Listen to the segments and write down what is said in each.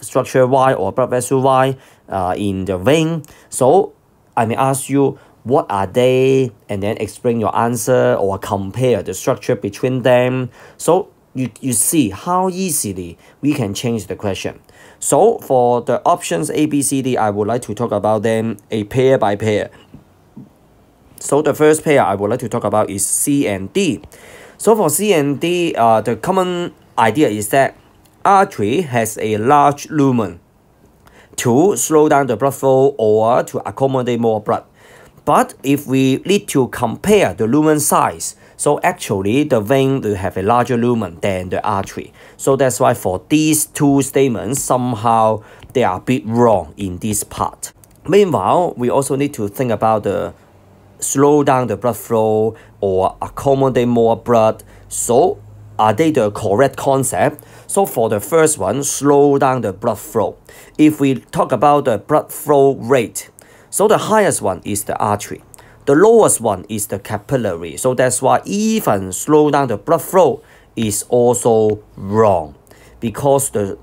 structure Y or blood vessel Y uh, in the vein. So I may ask you, what are they? And then explain your answer or compare the structure between them. So you, you see how easily we can change the question. So for the options A, B, C, D, I would like to talk about them a pair by pair. So the first pair I would like to talk about is C and D. So for C and D, uh, the common idea is that artery has a large lumen to slow down the blood flow or to accommodate more blood. But if we need to compare the lumen size, so actually the vein will have a larger lumen than the artery. So that's why for these two statements, somehow they are a bit wrong in this part. Meanwhile, we also need to think about the slow down the blood flow or accommodate more blood. So are they the correct concept? So for the first one, slow down the blood flow. If we talk about the blood flow rate, so the highest one is the artery. The lowest one is the capillary. So that's why even slow down the blood flow is also wrong because the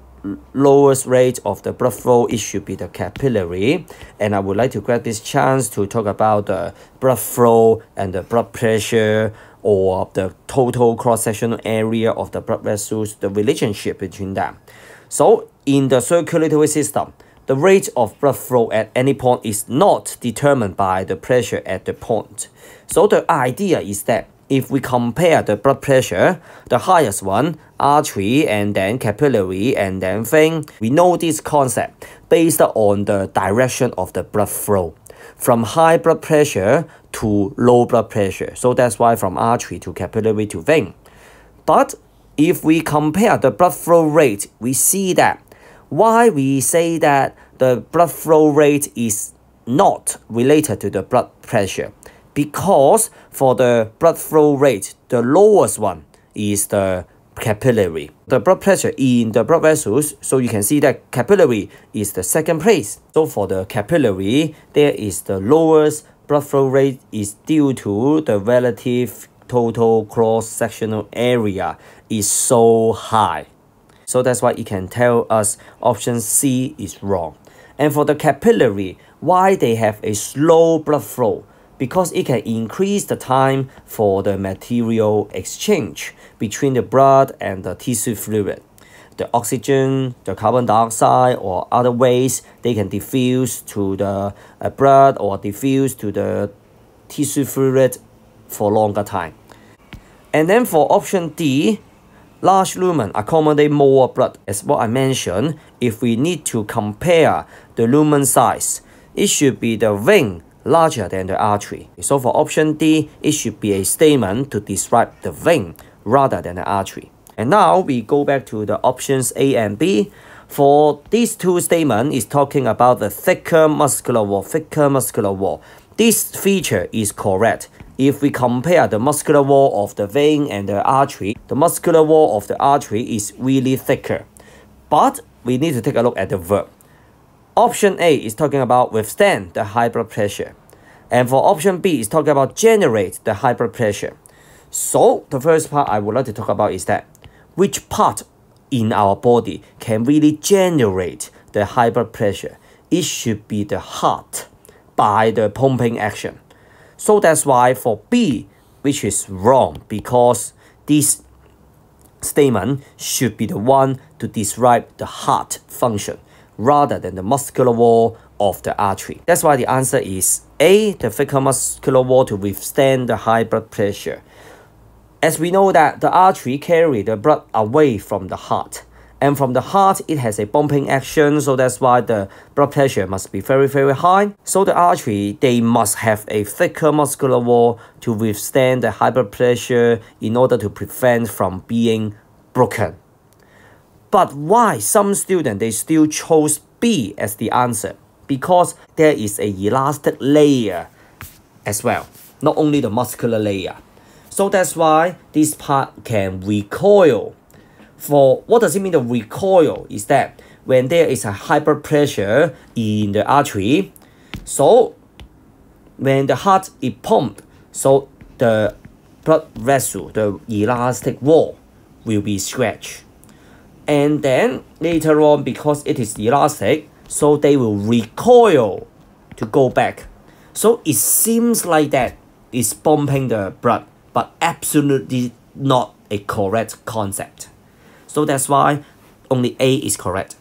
lowest rate of the blood flow it should be the capillary and i would like to grab this chance to talk about the blood flow and the blood pressure or the total cross-sectional area of the blood vessels, the relationship between them. So in the circulatory system, the rate of blood flow at any point is not determined by the pressure at the point. So the idea is that if we compare the blood pressure, the highest one, artery and then capillary and then vein, we know this concept based on the direction of the blood flow from high blood pressure to low blood pressure. So that's why from artery to capillary to vein. But if we compare the blood flow rate, we see that why we say that the blood flow rate is not related to the blood pressure. Because for the blood flow rate, the lowest one is the capillary. The blood pressure in the blood vessels, so you can see that capillary is the second place. So for the capillary, there is the lowest blood flow rate is due to the relative total cross-sectional area is so high. So that's why it can tell us option C is wrong. And for the capillary, why they have a slow blood flow? because it can increase the time for the material exchange between the blood and the tissue fluid. The oxygen, the carbon dioxide, or other waste, they can diffuse to the uh, blood or diffuse to the tissue fluid for longer time. And then for option D, large lumen accommodate more blood. As what I mentioned, if we need to compare the lumen size, it should be the ring larger than the artery. So for option D, it should be a statement to describe the vein rather than the artery. And now we go back to the options A and B. For these two statements, is talking about the thicker muscular wall, thicker muscular wall. This feature is correct. If we compare the muscular wall of the vein and the artery, the muscular wall of the artery is really thicker. But we need to take a look at the verb. Option A is talking about withstand the high blood pressure. And for option B is talking about generate the high blood pressure. So the first part I would like to talk about is that which part in our body can really generate the high blood pressure. It should be the heart by the pumping action. So that's why for B, which is wrong because this statement should be the one to describe the heart function rather than the muscular wall of the artery. That's why the answer is A, the thicker muscular wall to withstand the high blood pressure. As we know that the artery carry the blood away from the heart and from the heart it has a pumping action so that's why the blood pressure must be very very high so the artery they must have a thicker muscular wall to withstand the high blood pressure in order to prevent from being broken but why some students, they still chose B as the answer? Because there is a elastic layer as well, not only the muscular layer. So that's why this part can recoil. For what does it mean the recoil is that when there is a hyper pressure in the artery, so when the heart is pumped, so the blood vessel, the elastic wall will be stretched and then later on because it is elastic so they will recoil to go back so it seems like that is pumping the blood but absolutely not a correct concept so that's why only a is correct